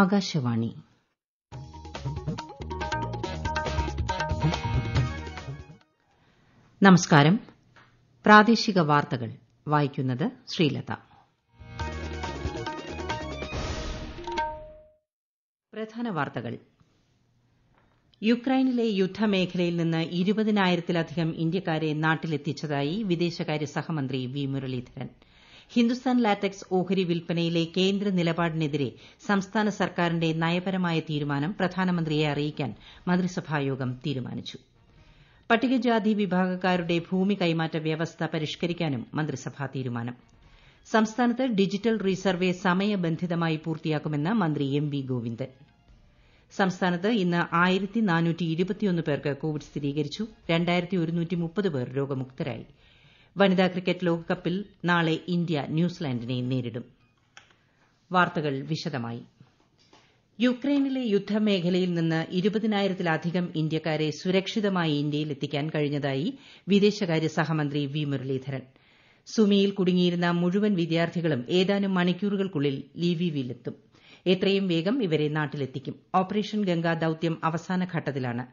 ആകാശവാണി നമസ്കാരം പ്രാദേശിക വാർത്തകൾ വായിക്കുന്നത് ശ്രീലത പ്രധാന വാർത്തകൾ യുക്രൈനിലെ യുദ്ധമേഖലയിൽ നിന്ന് ഇരുപതിനായിരത്തിലധികം ഇന്ത്യക്കാരെ നാട്ടിലെത്തിച്ചതായി വിദേശകാര്യ സഹമന്ത്രി വി മുരളീധരൻ ഹിന്ദുസ്ഥാൻ ലാറ്റക്സ് ഓഹരി വിൽപ്പനയിലെ കേന്ദ്ര നിലപാടിനെതിരെ സംസ്ഥാന സർക്കാരിന്റെ നയപരമായ തീരുമാനം പ്രധാനമന്ത്രിയെ അറിയിക്കാൻ മന്ത്രിസഭായോഗം തീരുമാനിച്ചു പട്ടികജാതി വിഭാഗക്കാരുടെ ഭൂമി കൈമാറ്റ വ്യവസ്ഥ പരിഷ്കരിക്കാനും മന്ത്രിസഭാ തീരുമാനം സംസ്ഥാനത്ത് ഡിജിറ്റൽ റീസർവേ സമയബന്ധിതമായി പൂർത്തിയാക്കുമെന്ന് മന്ത്രി എം വി ഗോവിന്ദൻ സംസ്ഥാനത്ത് ഇന്ന് പേർക്ക് കോവിഡ് സ്ഥിരീകരിച്ചു പേർ രോഗമുക്തരായി വനിതാ ക്രിക്കറ്റ് ലോകകപ്പിൽ നാളെ ഇന്ത്യ ന്യൂസിലാന്റിനെ നേരിടും വാർത്തകൾ വിശദമായി യുക്രൈനിലെ യുദ്ധമേഖലയിൽ നിന്ന് ഇരുപതിനായിരത്തിലധികം ഇന്ത്യക്കാരെ സുരക്ഷിതമായി ഇന്ത്യയിലെത്തിക്കാൻ എത്തിക്കാൻ കഴിഞ്ഞതായി വിദേശകാര്യ സഹമന്ത്രി വി മുരളീധരൻ സുമിയിൽ കുടുങ്ങിയിരുന്ന മുഴുവൻ വിദ്യാർത്ഥികളും ഏതാനും മണിക്കൂറുകൾക്കുള്ളിൽ ലീവീവിലെത്തും എത്രയും വേഗം ഇവരെ നാട്ടിലെത്തിക്കും ഓപ്പറേഷൻ ഗംഗാ ദൌത്യം അവസാന ഘട്ടത്തിലാണ്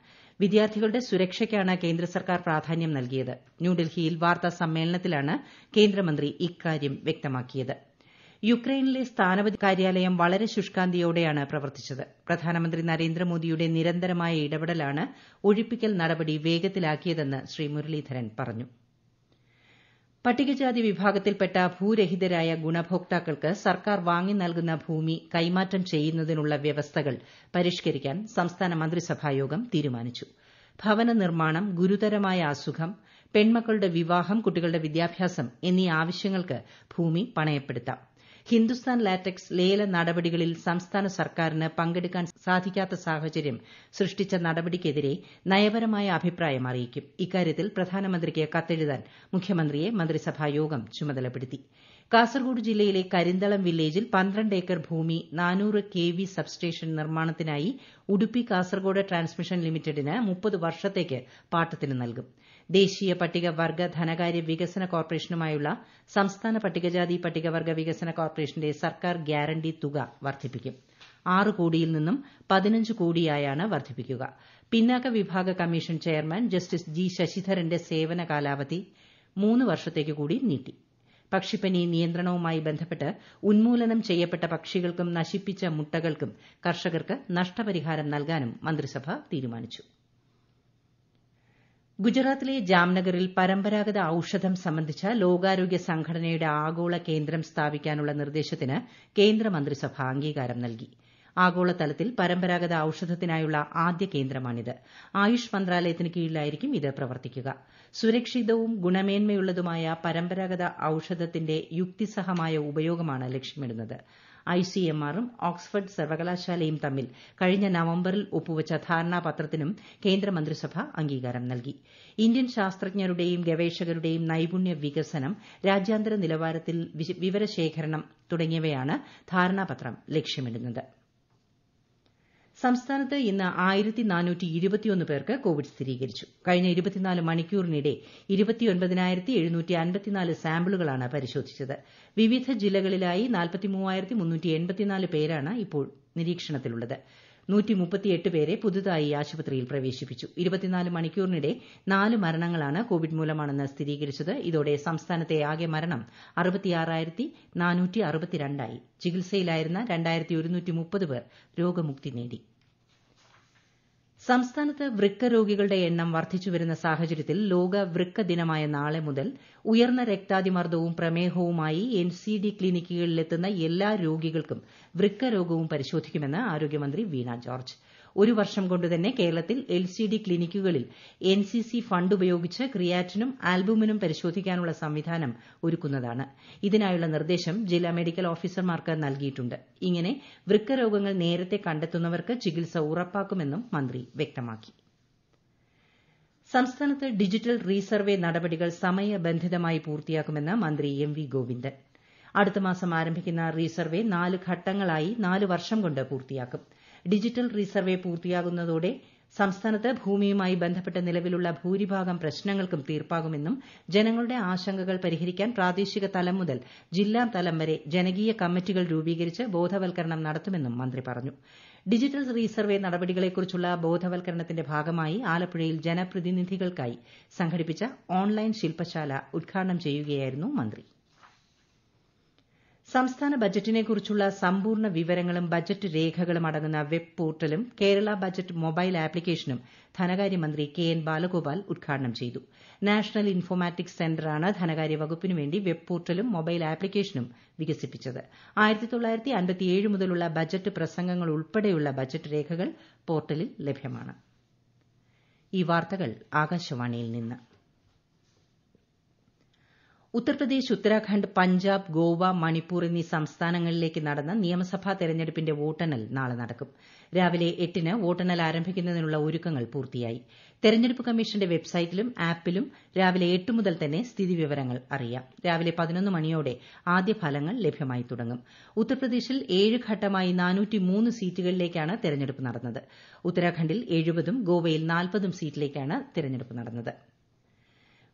വിദ്യാർത്ഥികളുടെ സുരക്ഷയ്ക്കാണ് കേന്ദ്ര സർക്കാർ പ്രാധാന്യം നൽകിയത് ന്യൂഡൽഹിയിൽ വാർത്താ സമ്മേളനത്തിലാണ് കേന്ദ്രമന്ത്രി ഇക്കാര്യം വ്യക്തമാക്കിയത് യുക്രൈനിലെ സ്ഥാനപതി കാര്യാലയം വളരെ ശുഷ്കാന്തിയോടെയാണ് പ്രവർത്തിച്ചത് പ്രധാനമന്ത്രി നരേന്ദ്രമോദിയുടെ നിരന്തരമായ ഇടപെടലാണ് ഒഴിപ്പിക്കൽ നടപടി വേഗത്തിലാക്കിയതെന്ന് ശ്രീ മുരളീധരൻ പറഞ്ഞു പട്ടികജാതി വിഭാഗത്തിൽപ്പെട്ട ഭൂരഹിതരായ ഗുണഭോക്താക്കൾക്ക് സർക്കാർ വാങ്ങി നൽകുന്ന ഭൂമി കൈമാറ്റം ചെയ്യുന്നതിനുള്ള വ്യവസ്ഥകൾ പരിഷ്കരിക്കാൻ സംസ്ഥാന മന്ത്രിസഭായോഗം തീരുമാനിച്ചു ഭവന നിർമ്മാണം ഗുരുതരമായ അസുഖം പെൺമക്കളുടെ വിവാഹം കുട്ടികളുടെ വിദ്യാഭ്യാസം എന്നീ ആവശ്യങ്ങൾക്ക് ഭൂമി പണയപ്പെടുത്താം ഹിന്ദുസ്ഥാൻ ലാറ്റക്സ് ലേല നടപടികളിൽ സംസ്ഥാന സർക്കാരിന് പങ്കെടുക്കാൻ സാധിക്കാത്ത സാഹചര്യം സൃഷ്ടിച്ച നടപടിക്കെതിരെ നയപരമായ അഭിപ്രായം അറിയിക്കും ഇക്കാര്യത്തിൽ പ്രധാനമന്ത്രിക്ക് കത്തെഴുതാൻ മുഖ്യമന്ത്രിയെ മന്ത്രിസഭായോഗം ചുമതലപ്പെടുത്തി കാസർഗോഡ് ജില്ലയിലെ കരിന്തളം വില്ലേജിൽ പന്ത്രണ്ട് ഏക്കർ ഭൂമി നാനൂറ് കെ വി സബ്സ്റ്റേഷൻ നിർമ്മാണത്തിനായി ഉഡുപ്പി കാസർഗോഡ് ട്രാൻസ്മിഷൻ ലിമിറ്റഡിന് മുപ്പത് വർഷത്തേക്ക് പാട്ടത്തിന് നൽകും ദേശീയ പട്ടികവർഗ്ഗ ധനകാര്യ വികസന കോർപ്പറേഷനുമായുള്ള സംസ്ഥാന പട്ടികജാതി പട്ടികവർഗ്ഗ വികസന കോർപ്പറേഷന്റെ സർക്കാർ ഗ്യാരണ്ടി തുക വർദ്ധിപ്പിക്കും ആറ് കോടിയിൽ നിന്നും പതിനഞ്ച് കോടിയായാണ് വർദ്ധിപ്പിക്കുക പിന്നാക്ക വിഭാഗ കമ്മീഷൻ ചെയർമാൻ ജസ്റ്റിസ് ജി ശശിധരന്റെ സേവന കാലാവധി മൂന്ന് വർഷത്തേക്ക് കൂടി നീട്ടി പക്ഷിപ്പനി നിയന്ത്രണവുമായി ബന്ധപ്പെട്ട് ഉന്മൂലനം ചെയ്യപ്പെട്ട പക്ഷികൾക്കും നശിപ്പിച്ച മുട്ടകൾക്കും കർഷകർക്ക് നഷ്ടപരിഹാരം നൽകാനും മന്ത്രിസഭ തീരുമാനിച്ചു ഗുജറാത്തിലെ ജാംനഗറിൽ പരമ്പരാഗത ഔഷധം സംബന്ധിച്ച ലോകാരോഗ്യ സംഘടനയുടെ ആഗോള കേന്ദ്രം സ്ഥാപിക്കാനുള്ള നിർദ്ദേശത്തിന് കേന്ദ്രമന്ത്രിസഭ അംഗീകാരം നൽകി ആഗോളതലത്തിൽ പരമ്പരാഗത ഔഷധത്തിനായുള്ള ആദ്യ കേന്ദ്രമാണിത് ആയുഷ് മന്ത്രാലയത്തിന് കീഴിലായിരിക്കും ഇത് പ്രവർത്തിക്കുക സുരക്ഷിതവും ഗുണമേന്മയുള്ളതുമായ പരമ്പരാഗത ഔഷധത്തിന്റെ യുക്തിസഹമായ ഉപയോഗമാണ് ലക്ഷ്യമിടുന്നത്ത് ഐസിഎംആറും ഓക്സ്ഫർഡ് സർവകലാശാലയും തമ്മിൽ കഴിഞ്ഞ നവംബറിൽ ഒപ്പുവച്ച ധാരണാപത്രത്തിനും കേന്ദ്രമന്ത്രിസഭ അംഗീകാരം നൽകി ഇന്ത്യൻ ശാസ്ത്രജ്ഞരുടെയും ഗവേഷകരുടെയും നൈപുണ്യ വികസനം രാജ്യാന്തര നിലവാരത്തിൽ വിവരശേഖരണം തുടങ്ങിയവയാണ് ധാരണാപത്രം ലക്ഷ്യമിടുന്നത് സംസ്ഥാനത്ത് ഇന്ന് പേർക്ക് കോവിഡ് സ്ഥിരീകരിച്ചു കഴിഞ്ഞ മണിക്കൂറിനിടെ സാമ്പിളുകളാണ് പരിശോധിച്ചത് വിവിധ ജില്ലകളിലായി പേരാണ് ഇപ്പോൾ നിരീക്ഷണത്തിലുള്ളത് പേരെ പുതുതായി ആശുപത്രിയിൽ പ്രവേശിപ്പിച്ചു മണിക്കൂറിനിടെ നാല് മരണങ്ങളാണ് കോവിഡ് മൂലമാണെന്ന് സ്ഥിരീകരിച്ചത് ഇതോടെ സംസ്ഥാനത്തെ ആകെ മരണം ആയി ചികിത്സയിലായിരുന്ന പേർ രോഗമുക്തി നേടി സംസ്ഥാനത്ത് വൃക്ക രോഗികളുടെ എണ്ണം വർദ്ധിച്ചുവരുന്ന സാഹചര്യത്തിൽ ലോക വൃക്ക ദിനമായ നാളെ മുതൽ ഉയർന്ന രക്താതിമർദ്ദവും പ്രമേഹവുമായി എൻസിഡി ക്ലിനിക്കുകളിലെത്തുന്ന എല്ലാ രോഗികൾക്കും വൃക്ക രോഗവും പരിശോധിക്കുമെന്ന് ആരോഗ്യമന്ത്രി വീണ ജോർജ് ഒരു വർഷം കൊണ്ട് തന്നെ കേരളത്തിൽ എൽസിഡി ക്ലിനിക്കുകളിൽ എൻസിസി ഫണ്ട് ഉപയോഗിച്ച് ക്രിയാറ്റിനും ആൽബുമിനും പരിശോധിക്കാനുള്ള സംവിധാനം ഒരുക്കുന്നതാണ് ഇതിനായുള്ള നിർദ്ദേശം ജില്ലാ മെഡിക്കൽ ഓഫീസർമാർക്ക് നൽകിയിട്ടുണ്ട് ഇങ്ങനെ വൃക്ക രോഗങ്ങൾ നേരത്തെ കണ്ടെത്തുന്നവർക്ക് ചികിത്സ ഉറപ്പാക്കുമെന്നും മന്ത്രി വ്യക്തമാക്കി സംസ്ഥാനത്ത് ഡിജിറ്റൽ റീസർവേ നടപടികൾ സമയബന്ധിതമായി പൂർത്തിയാക്കുമെന്ന് മന്ത്രി എം വി ഗോവിന്ദൻ അടുത്ത മാസം ആരംഭിക്കുന്ന റീസർവേ നാല് ഘട്ടങ്ങളായി നാല് വർഷം കൊണ്ട് പൂർത്തിയാക്കും ഡിജിറ്റൽ റീസർവേ പൂർത്തിയാകുന്നതോടെ സംസ്ഥാനത്ത് ഭൂമിയുമായി ബന്ധപ്പെട്ട് നിലവിലുള്ള ഭൂരിഭാഗം പ്രശ്നങ്ങൾക്കും തീർപ്പാകുമെന്നും ജനങ്ങളുടെ ആശങ്കകൾ പരിഹരിക്കാൻ പ്രാദേശിക തലം മുതൽ തലം വരെ ജനകീയ കമ്മിറ്റികൾ രൂപീകരിച്ച് ബോധവൽക്കരണം നടത്തുമെന്നും മന്ത്രി പറഞ്ഞു ഡിജിറ്റൽ റീസർവേ നടപടികളെക്കുറിച്ചുള്ള ബോധവൽക്കരണത്തിന്റെ ഭാഗമായി ആലപ്പുഴയിൽ ജനപ്രതിനിധികൾക്കായി സംഘടിപ്പിച്ച ഓൺലൈൻ ശിൽപശാല ഉദ്ഘാടനം ചെയ്യുകയായിരുന്നു മന്ത്രി സംസ്ഥാന ബജറ്റിനെക്കുറിച്ചുള്ള സമ്പൂർണ്ണ വിവരങ്ങളും ബജറ്റ് രേഖകളും അടങ്ങുന്ന വെബ് പോർട്ടലും കേരള ബജറ്റ് മൊബൈൽ ആപ്തിക്കേഷനും ധനകാര്യമന്ത്രി കെ എൻ ബാലഗോപാൽ ഉദ്ഘാടനം ചെയ്തു നാഷണൽ ഇൻഫോർമാറ്റിക്സ് സെന്ററാണ് ധനകാര്യ വകുപ്പിനുവേണ്ടി വെബ് പോർട്ടലും മൊബൈൽ ആപ്തിക്കേഷനും വികസിപ്പിച്ചത് മുതലുള്ള ബജറ്റ് പ്രസംഗങ്ങൾ ഉൾപ്പെടെയുള്ള ബജറ്റ് രേഖകൾ പോർട്ടലിൽ ലഭ്യമാണ് ഉത്തർപ്രദേശ് ഉത്തരാഖണ്ഡ് പഞ്ചാബ് ഗോവ മണിപ്പൂർ എന്നീ സംസ്ഥാനങ്ങളിലേക്ക് നടന്ന നിയമസഭാ തെരഞ്ഞെടുപ്പിന്റെ വോട്ടെണ്ണൽ നാളെ നടക്കും രാവിലെ എട്ടിന് വോട്ടെണ്ണൽ ആരംഭിക്കുന്നതിനുള്ള ഒരുക്കങ്ങൾ പൂർത്തിയായി തെരഞ്ഞെടുപ്പ് കമ്മീഷന്റെ വെബ്സൈറ്റിലും ആപ്പിലും രാവിലെ എട്ട് മുതൽ തന്നെ സ്ഥിതിവിവരങ്ങൾ അറിയാം രാവിലെ പതിനൊന്ന് മണിയോടെ ആദ്യ ഫലങ്ങൾ ലഭ്യമായി തുടങ്ങും ഉത്തർപ്രദേശിൽ ഏഴ് ഘട്ടമായി സീറ്റുകളിലേക്കാണ് തെരഞ്ഞെടുപ്പ് നടന്നത് ഉത്തരാഖണ്ഡിൽ എഴുപതും ഗോവയിൽ നാൽപ്പതും സീറ്റിലേക്കാണ് തെരഞ്ഞെടുപ്പ് നടന്നത്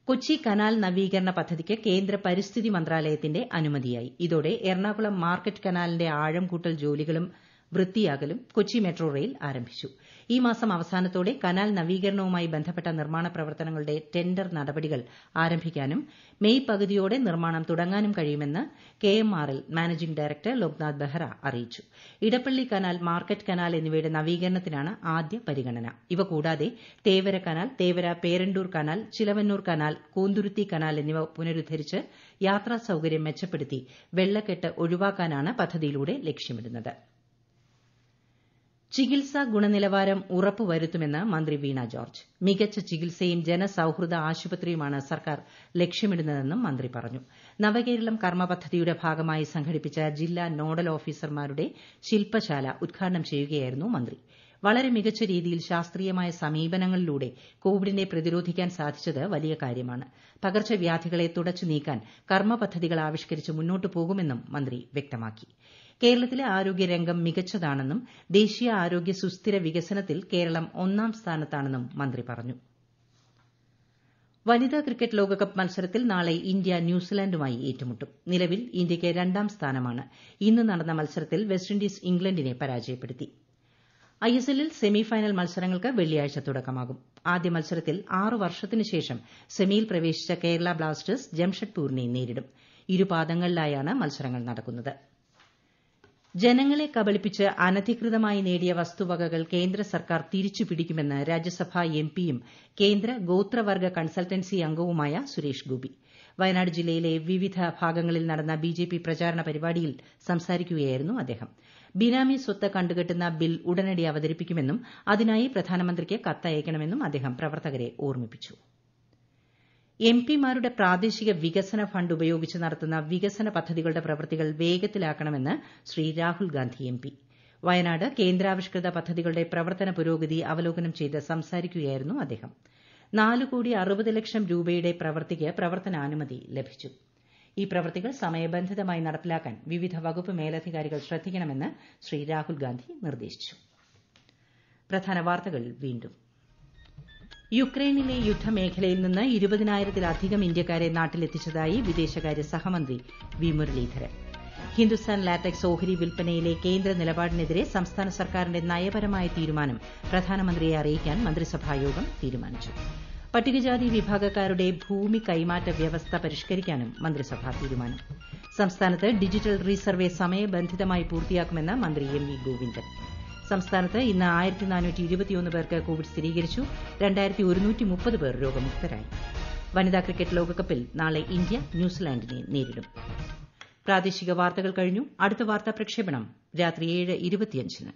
കൊച്ചി കനാൽ നവീകരണ പദ്ധതിക്ക് കേന്ദ്ര പരിസ്ഥിതി മന്ത്രാലയത്തിന്റെ അനുമതിയായി ഇതോടെ എറണാകുളം മാർക്കറ്റ് കനാലിന്റെ ആഴം കൂട്ടൽ ജോലികളും പൂർത്തിയായി വൃത്തിയാക്കലും കൊച്ചി മെട്രോ റെയിൽ ആരംഭിച്ചു ഈ മാസം അവസാനത്തോടെ കനാൽ നവീകരണവുമായി ബന്ധപ്പെട്ട നിർമ്മാണ പ്രവർത്തനങ്ങളുടെ ടെൻഡർ നടപടികൾ ആരംഭിക്കാനും മെയ് പകുതിയോടെ നിർമ്മാണം തുടങ്ങാനും കഴിയുമെന്ന് KMRL managing director Loknath Behera അറിയിച്ചു ഇടപ്പള്ളി കനാൽ മാർക്കറ്റ് കനാൽ എന്നിവയുടെ നവീകരണത്തിനാണ് ആദ്യ പരിഗണന ഇവ കൂടാതെ Thevara canal Thevara Perandoor canal Chilavannoor canal Koonthuruthy canal എന്നിവ പുനരുദ്ധരിച്ച് യാത്രാ സൌകര്യം മെച്ചപ്പെടുത്തി വെള്ളക്കെട്ട് ഒഴിവാക്കാനാണ് പദ്ധതിയിലൂടെ ലക്ഷ്യമിടുന്നത് ചികിത്സാ ഗുണനിലവാരം ഉറപ്പുവരുത്തുമെന്ന് മന്ത്രി വീണ ജോർജ് മികച്ച ചികിത്സയും ജനസൌഹൃദ ആശുപത്രിയുമാണ് സർക്കാർ ലക്ഷ്യമിടുന്നതെന്നും മന്ത്രി പറഞ്ഞു നവകേരളം കർമ്മപദ്ധതിയുടെ ഭാഗമായി സംഘടിപ്പിച്ച ജില്ലാ നോഡൽ ഓഫീസർമാരുടെ ശിൽപശാല ഉദ്ഘാടനം ചെയ്യുകയായിരുന്നു മന്ത്രി വളരെ മികച്ച രീതിയിൽ ശാസ്ത്രീയമായ സമീപനങ്ങളിലൂടെ കോവിഡിനെ പ്രതിരോധിക്കാൻ സാധിച്ചത് വലിയ കാര്യമാണ് പകർച്ചവ്യാധികളെ തുടച്ചു നീക്കാൻ കർമ്മപദ്ധതികൾ ആവിഷ്കരിച്ച് മുന്നോട്ടു പോകുമെന്നും മന്ത്രി വ്യക്തമാക്കി കേരളത്തിലെ ആരോഗ്യരംഗം മികച്ചതാണെന്നും ദേശീയ ആരോഗ്യ സുസ്ഥിര വികസനത്തിൽ കേരളം ഒന്നാം സ്ഥാനത്താണെന്നും മന്ത്രി പറഞ്ഞു വനിതാ ക്രിക്കറ്റ് ലോകകപ്പ് മത്സരത്തിൽ നാളെ ഇന്ത്യ ന്യൂസിലാന്റുമായി ഏറ്റുമുട്ടും നിലവിൽ ഇന്ത്യയ്ക്ക് രണ്ടാം സ്ഥാനമാണ് ഇന്ന് നടന്ന മത്സരത്തിൽ വെസ്റ്റിൻഡീസ് ഇംഗ്ലണ്ടിനെ പരാജയപ്പെടുത്തി ഐഎസ്എല്ലിൽ സെമിഫൈനൽ സെമി ഫൈനൽ മത്സരങ്ങൾക്ക് വെള്ളിയാഴ്ച തുടക്കമാകും ആദ്യ മത്സരത്തിൽ ആറു വർഷത്തിനുശേഷം ശേഷം സെമിയിൽ പ്രവേശിച്ച കേരള ബ്ലാസ്റ്റേഴ്സ് ജംഷഡ്പൂരിനെ നേരിടും ഇരുപാദങ്ങളിലായാണ് മത്സരങ്ങൾ നടക്കു്ന്നത് ജനങ്ങളെ കബളിപ്പിച്ച് അനധികൃതമായി നേടിയ വസ്തുവകകൾ കേന്ദ്ര സർക്കാർ തിരിച്ചു പിടിക്കുമെന്ന് രാജ്യസഭാ എംപിയും കേന്ദ്ര ഗോത്രവർഗ്ഗ കൺസൾട്ടൻസി അംഗവുമായ സുരേഷ് ഗോപി വയനാട് ജില്ലയിലെ വിവിധ ഭാഗങ്ങളിൽ നടന്ന ബിജെപി പ്രചാരണ പരിപാടിയിൽ സംസാരിക്കുകയായിരുന്നു അദ്ദേഹം ബിനാമി സ്വത്ത് കണ്ടുകെട്ടുന്ന ബിൽ ഉടനടി അവതരിപ്പിക്കുമെന്നും അതിനായി പ്രധാനമന്ത്രിക്ക് കത്തയക്കണമെന്നും അദ്ദേഹം പ്രവർത്തകരെ ഓർമ്മിപ്പിച്ചു എംപിമാരുടെ പ്രാദേശിക വികസന ഫണ്ട് ഉപയോഗിച്ച് നടത്തുന്ന വികസന പദ്ധതികളുടെ പ്രവൃത്തികൾ വേഗത്തിലാക്കണമെന്ന് ശ്രീ രാഹുൽഗാന്ധി എംപി വയനാട് കേന്ദ്രാവിഷ്കൃത പദ്ധതികളുടെ പ്രവർത്തന പുരോഗതി അവലോകനം ചെയ്ത് സംസാരിക്കുകയായിരുന്നു അദ്ദേഹം നാല് കോടി അറുപത് ലക്ഷം രൂപയുടെ പ്രവൃത്തിക്ക് പ്രവർത്തനാനുമതി ലഭിച്ചു ഈ പ്രവൃത്തികൾ സമയബന്ധിതമായി നടപ്പിലാക്കാൻ വിവിധ വകുപ്പ് മേലധികാരികൾ ശ്രദ്ധിക്കണമെന്ന് ശ്രീ രാഹുൽഗാന്ധി നിർദ്ദേശിച്ചു യുക്രൈനിലെ യുദ്ധമേഖലയിൽ നിന്ന് ഇരുപതിനായിരത്തിലധികം ഇന്ത്യക്കാരെ നാട്ടിലെത്തിച്ചതായി വിദേശകാര്യ സഹമന്ത്രി വി മുരളീധരൻ ഹിന്ദുസ്ഥാൻ ലാറ്റക്സ് ഓഹരി വിൽപ്പനയിലെ കേന്ദ്ര നിലപാടിനെതിരെ സംസ്ഥാന സർക്കാരിന്റെ നയപരമായ തീരുമാനം പ്രധാനമന്ത്രിയെ അറിയിക്കാൻ മന്ത്രിസഭായോഗം തീരുമാനിച്ചു പട്ടികജാതി വിഭാഗക്കാരുടെ ഭൂമി കൈമാറ്റ വ്യവസ്ഥ പരിഷ്കരിക്കാനും മന്ത്രിസഭാ തീരുമാനം സംസ്ഥാനത്ത് ഡിജിറ്റൽ റീസർവേ സമയബന്ധിതമായി പൂർത്തിയാക്കുമെന്ന് മന്ത്രി എം വി ഗോവിന്ദൻ സംസ്ഥാനത്ത് ഇന്ന് പേർക്ക് കോവിഡ് സ്ഥിരീകരിച്ചു പേർ രോഗമുക്തരായി വനിതാ ക്രിക്കറ്റ് ലോകകപ്പിൽ നാളെ ഇന്ത്യ ന്യൂസിലാൻഡിനെ നേരിടും പ്രാദേശിക വാർത്തകൾ കഴിഞ്ഞു അടുത്ത വാർത്താ പ്രക്ഷേപണം രാത്രി ഏഴ് ന്